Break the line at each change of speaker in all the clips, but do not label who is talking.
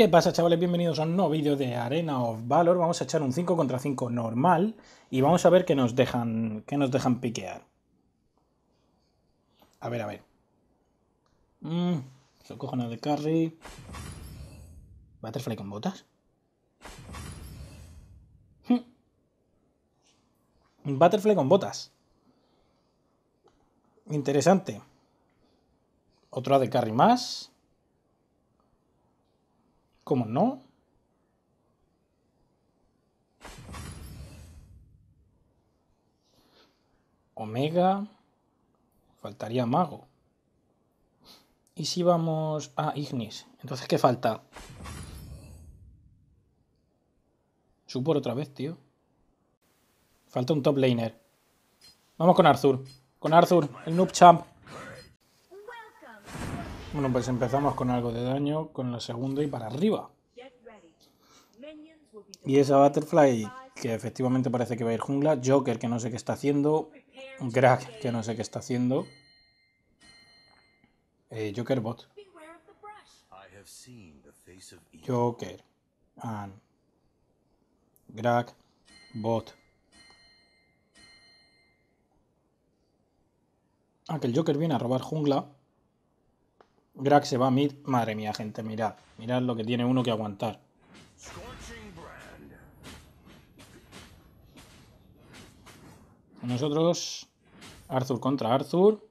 ¿Qué pasa chavales? Bienvenidos a un nuevo vídeo de Arena of Valor. Vamos a echar un 5 contra 5 normal y vamos a ver qué nos dejan, qué nos dejan piquear. A ver, a ver. Se lo una de carry. ¿Butterfly con botas? Un hmm. Butterfly con botas. Interesante. Otro de carry más. ¿Cómo no? Omega. Faltaría Mago. ¿Y si vamos a Ignis? Entonces, ¿qué falta? Supor otra vez, tío. Falta un top laner. Vamos con Arthur. Con Arthur, el noob champ. Bueno, pues empezamos con algo de daño, con la segunda y para arriba. Y esa Butterfly, que efectivamente parece que va a ir jungla. Joker, que no sé qué está haciendo. Greg, que no sé qué está haciendo. Eh, Joker bot. Joker. And Greg bot. Ah, que el Joker viene a robar jungla. Grax se va a mid. Madre mía, gente, mirad. Mirad lo que tiene uno que aguantar. Nosotros, Arthur contra Arthur.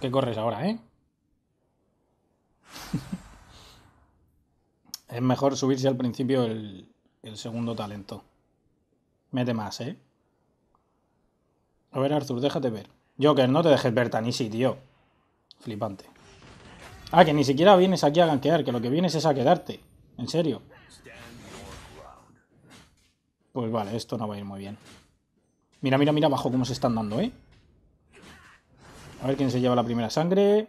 ¿Qué corres ahora, eh? es mejor subirse al principio el, el segundo talento. Mete más, ¿eh? A ver, Arthur, déjate ver. Joker, no te dejes ver tan easy, tío. Flipante. Ah, que ni siquiera vienes aquí a ganquear, que lo que vienes es a quedarte. En serio. Pues vale, esto no va a ir muy bien. Mira, mira, mira abajo cómo se están dando, ¿eh? A ver quién se lleva la primera sangre.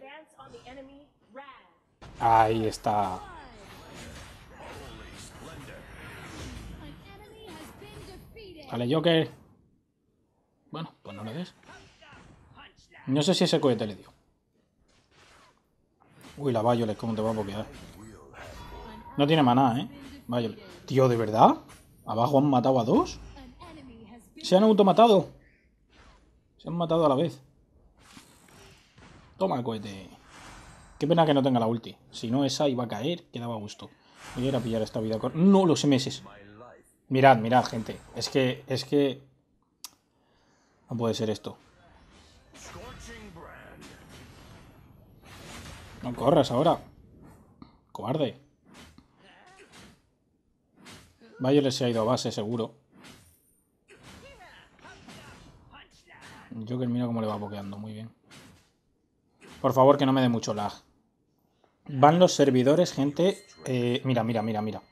Ahí está. Vale, Joker. Bueno, pues no lo des. No sé si ese cohete le dio. Uy, la Violet, ¿cómo te va a bloquear? No tiene maná, ¿eh? Tío, ¿de verdad? ¿Abajo han matado a dos? Se han automatado. Se han matado a la vez. Toma, el cohete. Qué pena que no tenga la ulti. Si no, esa iba a caer, quedaba a gusto. Voy a ir a pillar esta vida. No, los meses. Mirad, mirad, gente. Es que, es que... No puede ser esto. No corras ahora. Cobarde. Vaya se ha ido a base, seguro. que mira cómo le va boqueando, muy bien. Por favor, que no me dé mucho lag. Van los servidores, gente. Eh, mira, mira, mira, mira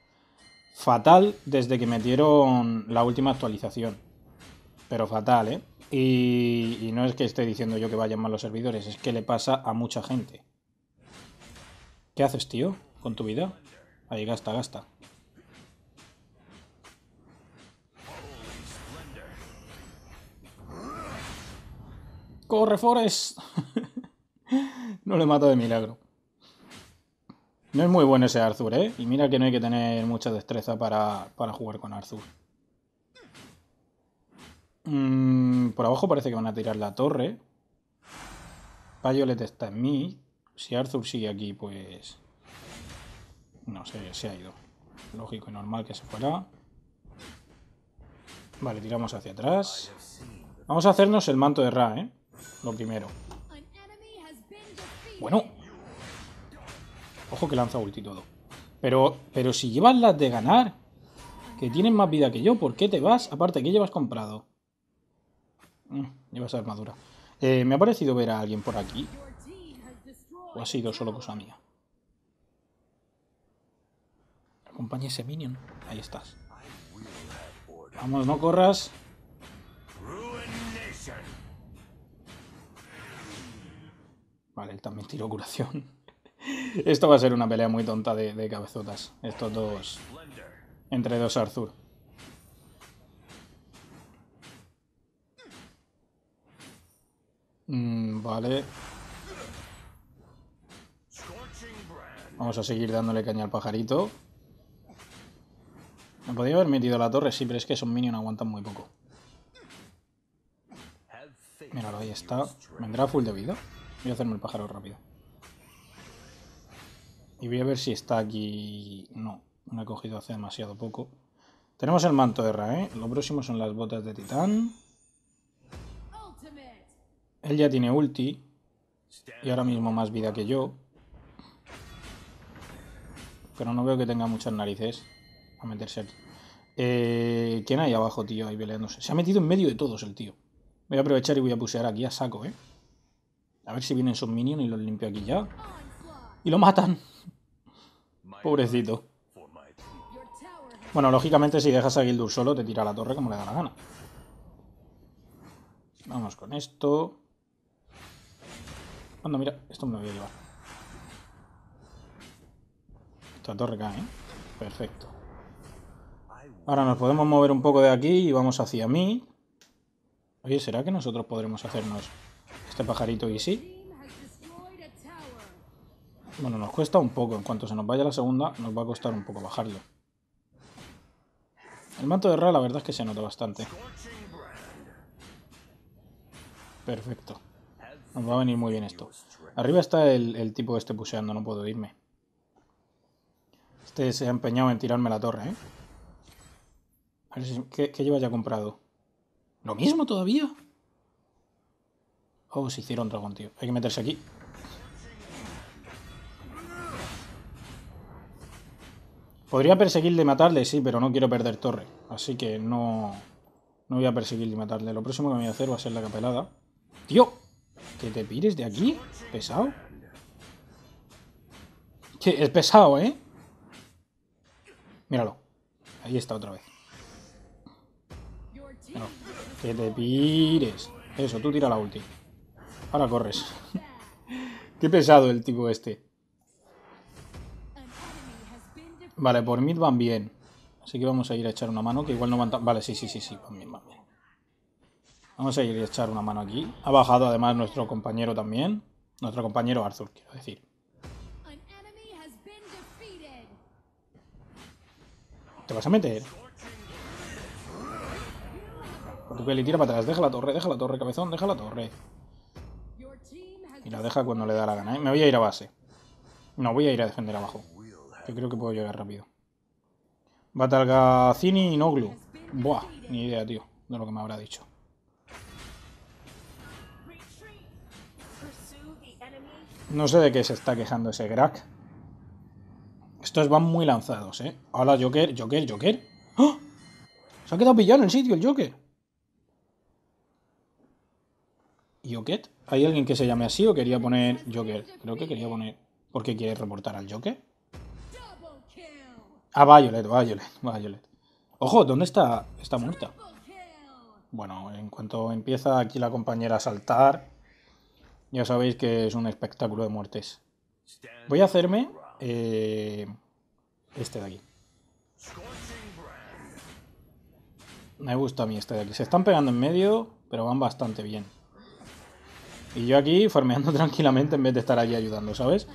fatal desde que metieron la última actualización. Pero fatal, ¿eh? Y, no es que esté diciendo yo que vayan mal los servidores, es que le pasa a mucha gente. ¿Qué haces, tío, con tu vida? Ahí gasta, gasta. ¡Corre, Forest! no le mato de milagro. No es muy bueno ese Arthur, ¿eh? Y mira que no hay que tener mucha destreza para, jugar con Arthur. Mm, por abajo parece que van a tirar la torre. Violet está en mí. Si Arthur sigue aquí, pues... No sé, se ha ido. Lógico y normal que se fuera. Vale, tiramos hacia atrás. Vamos a hacernos el manto de Ra, ¿eh? Lo primero. Bueno, Ojo que lanza ulti todo. Pero, pero si llevas las de ganar, que tienen más vida que yo, ¿por qué te vas? Aparte, ¿qué llevas comprado? Mm, llevas armadura. Eh, me ha parecido ver a alguien por aquí. ¿O ha sido solo cosa mía? Acompañe ese minion. Ahí estás. Vamos, no corras. Vale, él también tiró curación. Esto va a ser una pelea muy tonta de, cabezotas. Estos dos. Entre dos Arthur. Mm, vale. Vamos a seguir dándole caña al pajarito. Me podría haber metido la torre, sí, pero es que esos minions aguantan muy poco. Míralo, ahí está. ¿Vendrá full de vida? Voy a hacerme el pájaro rápido. Y voy a ver si está aquí... No, no he cogido hace demasiado poco. Tenemos el manto de Ra, ¿eh? Lo próximo son las botas de titán. Él ya tiene ulti. Y ahora mismo más vida que yo. Pero no veo que tenga muchas narices a meterse aquí. Eh, ¿Quién hay abajo, tío, ahí peleándose? Se ha metido en medio de todos el tío. Voy a aprovechar y voy a pusear aquí a saco, ¿eh? A ver si vienen sus minions y los limpio aquí ya. Y lo matan. Pobrecito. Bueno, lógicamente si dejas a Gildur solo te tira la torre como le da la gana. Vamos con esto. Anda, mira, esto me lo voy a llevar. Esta torre cae, ¿eh? Perfecto. Ahora nos podemos mover un poco de aquí y vamos hacia mí. Oye, ¿será que nosotros podremos hacernos este pajarito y sí? Bueno, nos cuesta un poco. En cuanto se nos vaya la segunda, nos va a costar un poco bajarlo. El manto de Ra, la verdad es que se nota bastante. Perfecto. Nos va a venir muy bien esto. Arriba está el, tipo que esté puseando, no puedo irme. Este se ha empeñado en tirarme la torre, ¿eh? A ver ¿qué, ¿qué, lleva ya comprado? ¿Lo mismo todavía? Oh, se hicieron dragón, tío. Hay que meterse aquí. Podría perseguirle y matarle, sí, pero no quiero perder torre. Así que no, no voy a perseguirle y matarle. Lo próximo que voy a hacer va a ser la capelada. ¡Tío! ¿Que te pires de aquí? ¿Pesado? Que es pesado, ¿eh? Míralo. Ahí está otra vez. que te pires. Eso, tú tira la ulti. Ahora corres. Qué pesado el tipo este. Vale, por mid van bien. Así que vamos a ir a echar una mano, que igual no van tan... Vale, sí, sí, sí, sí, van bien, van bien. Vamos a ir a echar una mano aquí. Ha bajado además nuestro compañero también. Nuestro compañero Arthur, quiero decir. ¿Te vas a meter? Porque tira para atrás. Deja la torre, deja la torre, cabezón, deja la torre. Y la deja cuando le da la gana, ¿eh? Me voy a ir a base. No, voy a ir a defender abajo. Yo creo que puedo llegar rápido. Cini y Noglu. Buah, ni idea, tío, de lo que me habrá dicho. No sé de qué se está quejando ese crack. Estos van muy lanzados, ¿eh? Hola, Joker, Joker, Joker. ¡Ah! Se ha quedado pillado en el sitio el Joker. ¿Joker? ¿Hay alguien que se llame así o quería poner Joker? Creo que quería poner... ¿Por qué quiere reportar al Joker? Ah, Violet, Violet, Violet. Ojo, ¿dónde está? Está muerta. Bueno, en cuanto empieza aquí la compañera a saltar, ya sabéis que es un espectáculo de muertes. Voy a hacerme eh, este de aquí. Me gusta a mí este de aquí. Se están pegando en medio, pero van bastante bien. Y yo aquí farmeando tranquilamente en vez de estar allí ayudando, ¿sabes?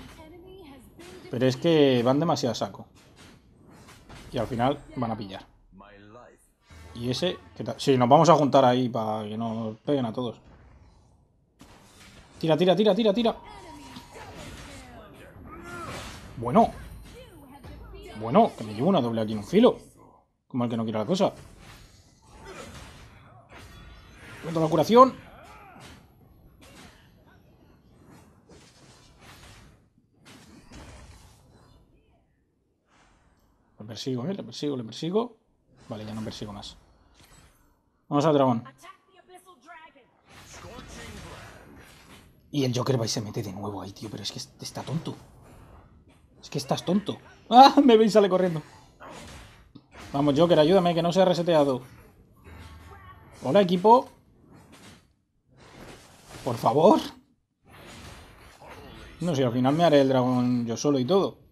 Pero es que van demasiado saco. Y al final van a pillar. Y ese, ¿qué Sí, nos vamos a juntar ahí para que nos peguen a todos. Tira, tira, tira, tira, tira. Bueno. Bueno, que me llevo una doble aquí en un filo. Como el que no quiera la cosa. Cuento la curación. persigo, ¿eh? Le persigo, le persigo. Vale, ya no persigo más. Vamos al dragón. Y el Joker va y se mete de nuevo ahí, tío. Pero es que está tonto. Es que estás tonto. ¡Ah! Me ve y sale corriendo. Vamos, Joker, ayúdame, que no sea reseteado. Hola, equipo. Por favor. No sé, al final me haré el dragón yo solo y todo.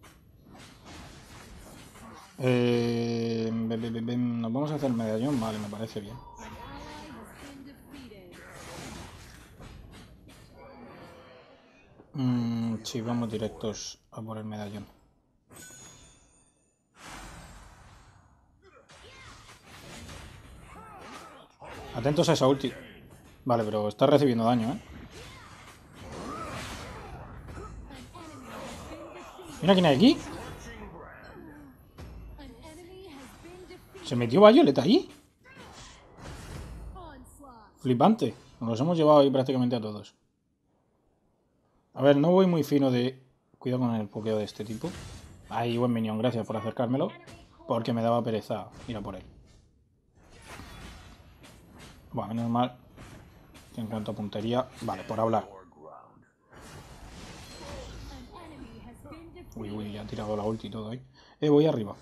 Eh, Nos vamos a hacer medallón, vale, me parece bien. Mm, sí, vamos directos a por el medallón. Atentos a esa ulti. Vale, pero está recibiendo daño, ¿eh? Mira quién hay aquí. ¿Se metió Violet ahí? Flipante. Nos hemos llevado ahí prácticamente a todos. A ver, no voy muy fino de... Cuidado con el pokeo de este tipo. Ahí, buen minion. Gracias por acercármelo. Porque me daba pereza. Mira por él. Bueno, menos mal. En cuanto a puntería... Vale, por hablar. Uy, uy, ya ha tirado la ulti y todo ahí. Eh, voy arriba.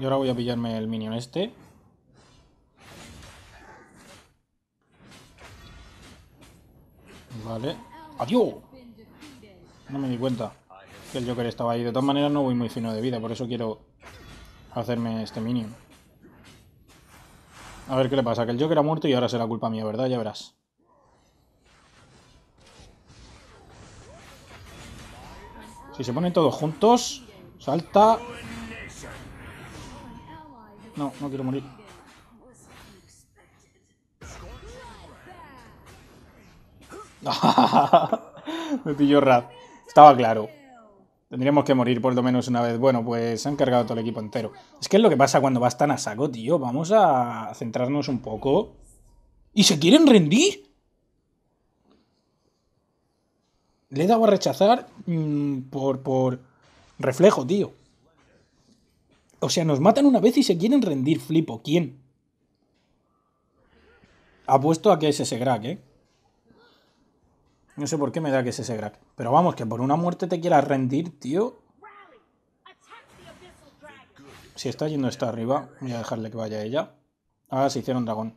Y ahora voy a pillarme el minion este. Vale. ¡Adiós! No me di cuenta que el Joker estaba ahí. De todas maneras no voy muy fino de vida, por eso quiero hacerme este minion. A ver qué le pasa, que el Joker ha muerto y ahora será culpa mía, ¿verdad? Ya verás. Si se ponen todos juntos, salta no, no quiero morir. Me pilló Raz. Estaba claro. Tendríamos que morir por lo menos una vez. Bueno, pues se han cargado todo el equipo entero. Es que es lo que pasa cuando vas tan a saco, tío. Vamos a centrarnos un poco. ¿Y se quieren rendir? Le he dado a rechazar mm, por, por reflejo, tío. O sea, nos matan una vez y se quieren rendir, flipo. ¿Quién? Apuesto a que es ese crack, ¿eh? No sé por qué me da que es ese crack. Pero vamos, que por una muerte te quieras rendir, tío. Si está yendo esta arriba, voy a dejarle que vaya ella. Ah, se hicieron dragón.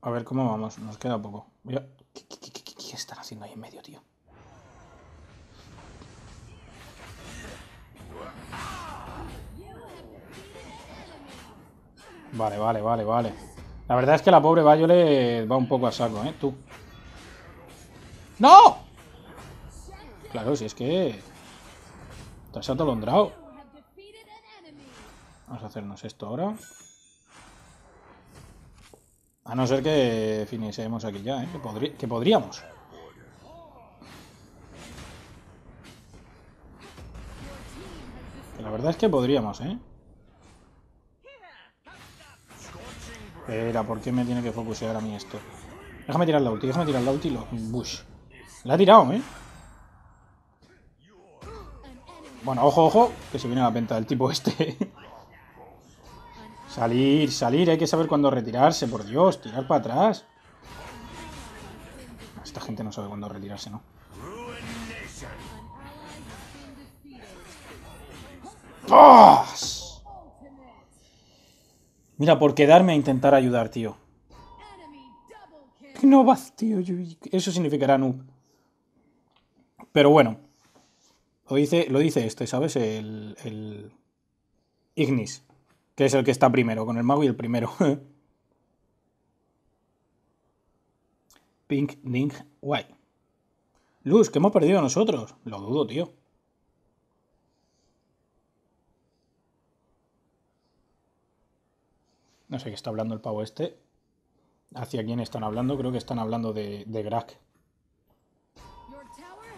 A ver cómo vamos, nos queda poco. Mira. qué están haciendo ahí en medio, tío? Vale, vale, vale, vale. La verdad es que la pobre Bayole va un poco a saco, ¿eh? Tú. ¡No! Claro, si es que... Estás atolondrado. Vamos a hacernos esto ahora. A no ser que finisemos aquí ya, ¿eh? que, que podríamos. La verdad es que podríamos, ¿eh? Espera, ¿por qué me tiene que focusear a mí esto? Déjame tirar la ulti, déjame tirar la ulti y lo... Bush. La ha tirado, ¿eh? Bueno, ojo, ojo, que se viene la venta del tipo este. salir, salir, hay que saber cuándo retirarse, por Dios, tirar para atrás. Esta gente no sabe cuándo retirarse, ¿no? ¡Oh! Mira, por quedarme a intentar ayudar, tío. No vas, tío. Eso significará noob. Pero bueno. Lo dice, lo dice este, ¿sabes? El, Ignis. Que es el que está primero, con el mago y el primero. Pink Ding White. Luz, que hemos perdido nosotros. Lo dudo, tío. No sé qué está hablando el pavo este. ¿Hacia quién están hablando? Creo que están hablando de, de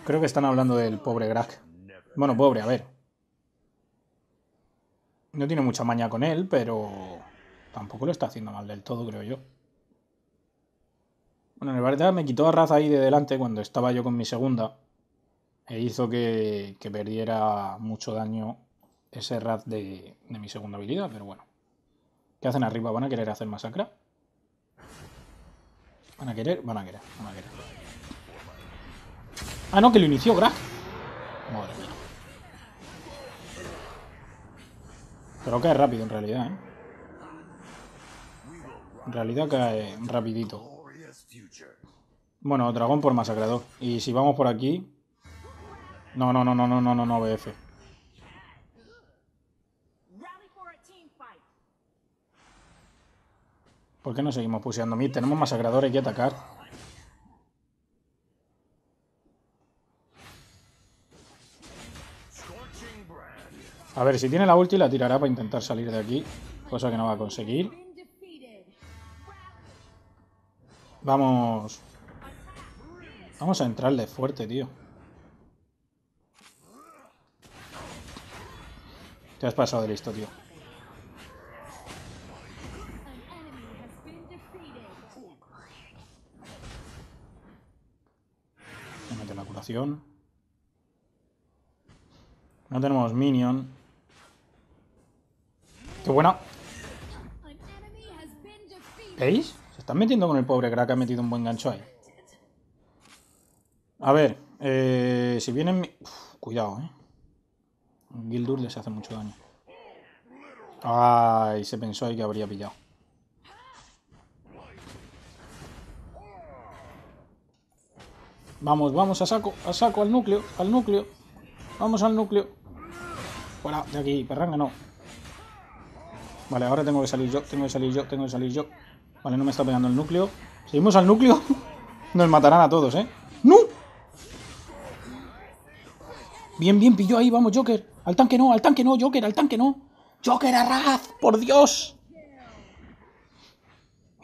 Creo que están hablando del pobre Grack. Bueno, pobre, a ver. No tiene mucha maña con él, pero tampoco lo está haciendo mal del todo, creo yo. Bueno, en verdad me quitó a Raz ahí de delante cuando estaba yo con mi segunda. E hizo que, perdiera mucho daño ese Raz de mi segunda habilidad, pero bueno. ¿Qué hacen arriba? ¿Van a querer hacer masacre? ¿Van a querer? Van a querer, Ah, no, que lo inició Graf. Madre mía. Pero cae rápido en realidad, ¿eh? En realidad cae rapidito. Bueno, dragón por masacrador. Y si vamos por aquí... No, no, no, no, no, no, no, no, BF. ¿Por qué no seguimos puseando mid? Tenemos masacradores que atacar. A ver, si tiene la ulti la tirará para intentar salir de aquí. Cosa que no va a conseguir. Vamos. Vamos a entrarle fuerte, tío. Te has pasado de listo, tío. la curación. No tenemos minion. ¡Qué buena! ¿Veis? Se están metiendo con el pobre crack, ha metido un buen gancho ahí. A ver, eh, si vienen... cuidado, ¿eh? Gildur les hace mucho daño. Ay, se pensó ahí que habría pillado. Vamos, vamos, a saco, a saco, al núcleo, al núcleo. Vamos al núcleo. Fuera, de aquí, perranga, no. Vale, ahora tengo que salir yo, tengo que salir yo, tengo que salir yo. Vale, no me está pegando el núcleo. Seguimos al núcleo. Nos matarán a todos, ¿eh? ¡No! Bien, bien, pilló ahí, vamos, Joker. Al tanque no, al tanque no, Joker, al tanque no. Joker, a Raz, por Dios.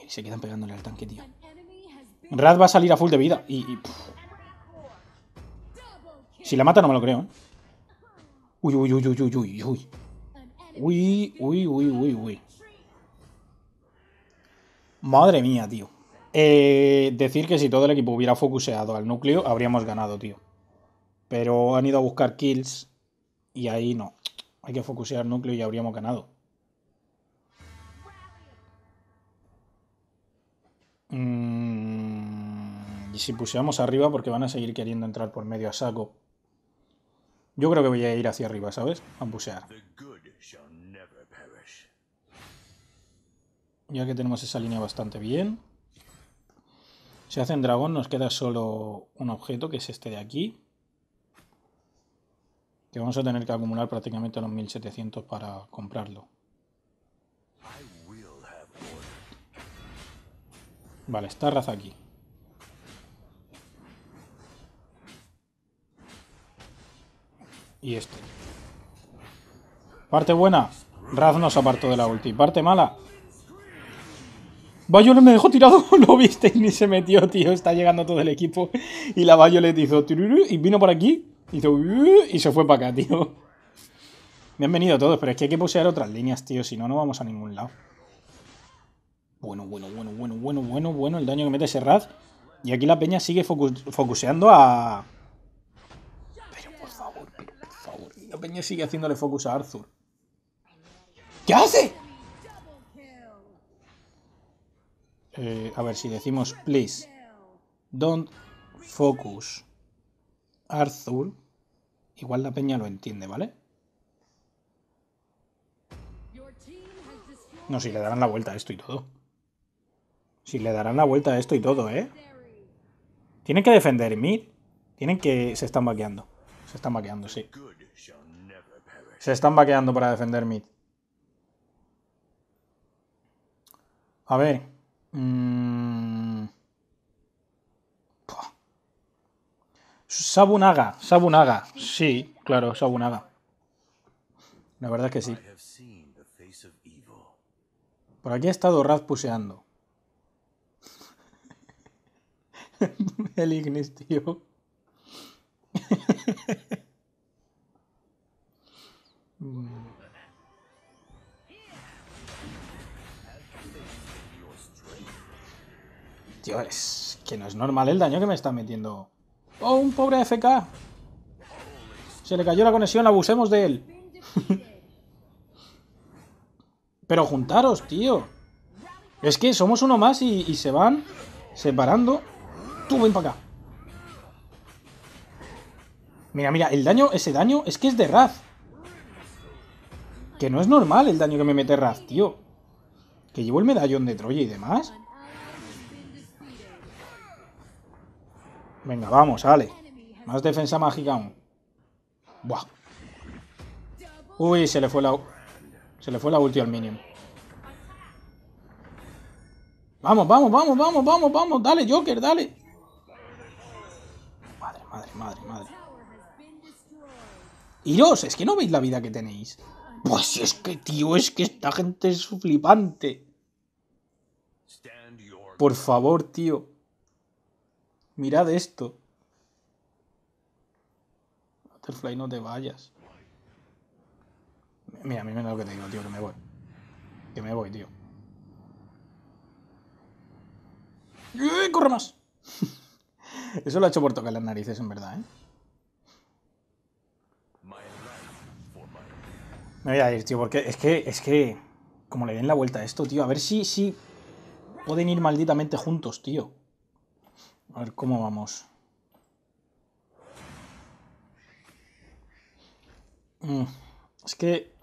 y se quedan pegándole al tanque, tío. Raz va a salir a full de vida y... Si la mata no me lo creo, ¿eh? Uy, uy, uy, uy, uy, uy, uy. Uy, uy, uy, uy, Madre mía, tío. Eh, decir que si todo el equipo hubiera focuseado al núcleo, habríamos ganado, tío. Pero han ido a buscar kills y ahí no. Hay que focusear al núcleo y habríamos ganado. Mm, y si puseamos arriba porque van a seguir queriendo entrar por medio a saco. Yo creo que voy a ir hacia arriba, ¿sabes? A bucear. Ya que tenemos esa línea bastante bien. Si hacen dragón nos queda solo un objeto, que es este de aquí. Que vamos a tener que acumular prácticamente los 1700 para comprarlo. Vale, esta raza aquí. y este. Parte buena. Raz nos apartó de la ulti. Parte mala. Violet me dejó tirado, lo y ni se metió, tío. Está llegando todo el equipo. Y la Violet hizo y vino por aquí. Uh-uh y se fue para acá, tío. Bienvenido todos, pero es que hay que posear otras líneas, tío. Si no, no vamos a ningún lado. Bueno, bueno, bueno, bueno, bueno, bueno, bueno. El daño que mete ese Raz. Y aquí la peña sigue focuseando a, Peña sigue haciéndole focus a Arthur. ¿Qué hace? Eh, a ver, si decimos please, don't focus Arthur, igual la peña lo entiende, ¿vale? No, si le darán la vuelta a esto y todo. Si le darán la vuelta a esto y todo, ¿eh? Tienen que defender mid. Tienen que... Se están vaqueando. Se están vaqueando, sí. Se están vaqueando para defender mid. A ver. Mm. Sabunaga, Sabunaga. Sí, claro, Sabunaga. La verdad es que sí. Por aquí ha estado Raz puseando. El Ignis, tío. Tío, es que no es normal el daño que me está metiendo. ¡Oh, un pobre FK! Se le cayó la conexión, abusemos de él. Pero juntaros, tío. Es que somos uno más y, y se van separando. Tú, ven para acá. Mira, mira, el daño, ese daño es que es de Raz. Que no es normal el daño que me mete Raz, tío. Que llevo el medallón de Troya y demás. Venga, vamos, Ale. Más defensa mágica aún. Buah. Uy, se le fue la... Se le fue la ulti al minion. Vamos, vamos, vamos, vamos, vamos, vamos. Dale, Joker, dale. Madre, madre, madre, madre. Iros, es que no veis la vida que tenéis. Pues es que, tío, es que esta gente es flipante. Por favor, tío. Mirad esto. Butterfly, no te vayas. Mira, a mí me da lo que te digo, tío, que me voy. Que me voy, tío. ¡Eh, ¡Corre más! Eso lo ha hecho por tocar las narices, en verdad, ¿eh? Me voy a ir, tío, porque es que, es que, como le den la vuelta a esto, tío, a ver si, si pueden ir malditamente juntos, tío. A ver cómo vamos. Mm, es que...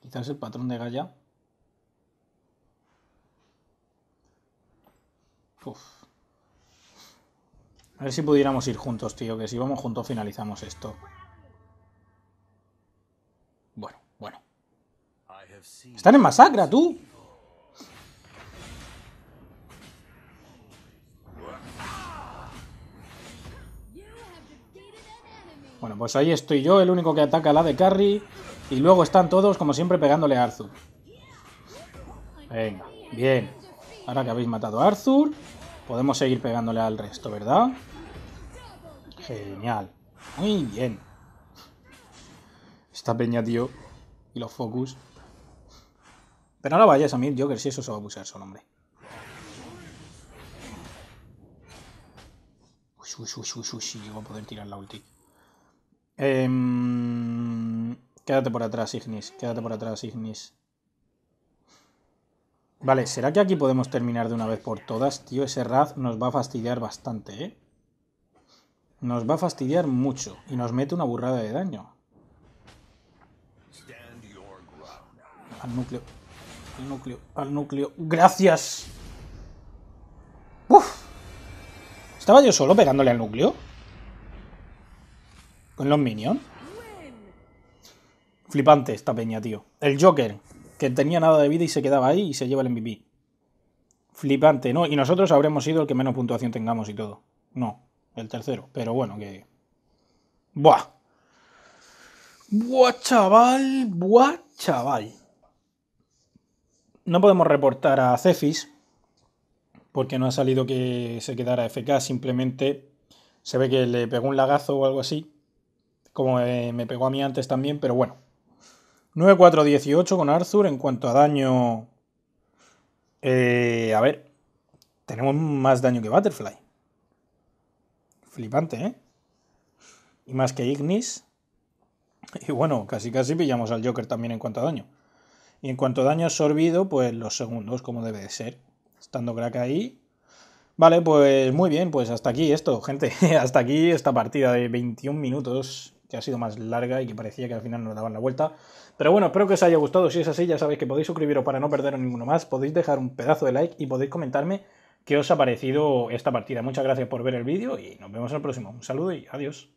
Quizás el patrón de Gaia. Uf. A ver si pudiéramos ir juntos, tío, que si vamos juntos finalizamos esto. Están en masacra, tú. Bueno, pues ahí estoy yo, el único que ataca a la de Carry. Y luego están todos, como siempre, pegándole a Arthur. Venga, bien. Ahora que habéis matado a Arthur, podemos seguir pegándole al resto, ¿verdad? Genial. Muy bien. Esta peña, tío. Y los focus. Pero no lo vayas a yo que si eso se va a abusar solo, hombre. Uy, uy, uy, uy, uy, si a poder tirar la ulti. Eh, quédate por atrás, Ignis. Quédate por atrás, Ignis. Vale, ¿será que aquí podemos terminar de una vez por todas? Tío, ese Raz nos va a fastidiar bastante, ¿eh? Nos va a fastidiar mucho y nos mete una burrada de daño. Al núcleo al núcleo, al núcleo. Gracias. Uf. ¿Estaba yo solo pegándole al núcleo? Con los minions. Flipante esta peña, tío. El Joker, que tenía nada de vida y se quedaba ahí y se lleva el MVP. Flipante, ¿no? Y nosotros habremos sido el que menos puntuación tengamos y todo. No, el tercero. Pero bueno, que... Buah. Buah, chaval. Buah, chaval. No podemos reportar a Cefis porque no ha salido que se quedara FK, simplemente se ve que le pegó un lagazo o algo así, como eh, me pegó a mí antes también, pero bueno. 9-4-18 con Arthur en cuanto a daño... Eh, a ver, tenemos más daño que Butterfly. Flipante, ¿eh? Y más que Ignis. Y bueno, casi casi pillamos al Joker también en cuanto a daño. Y en cuanto a daño absorbido, pues los segundos, como debe de ser. Estando crack ahí. Vale, pues muy bien, pues hasta aquí esto, gente. hasta aquí esta partida de 21 minutos, que ha sido más larga y que parecía que al final nos daban la vuelta. Pero bueno, espero que os haya gustado. Si es así, ya sabéis que podéis suscribiros para no perderos ninguno más. Podéis dejar un pedazo de like y podéis comentarme qué os ha parecido esta partida. Muchas gracias por ver el vídeo y nos vemos en el próximo. Un saludo y adiós.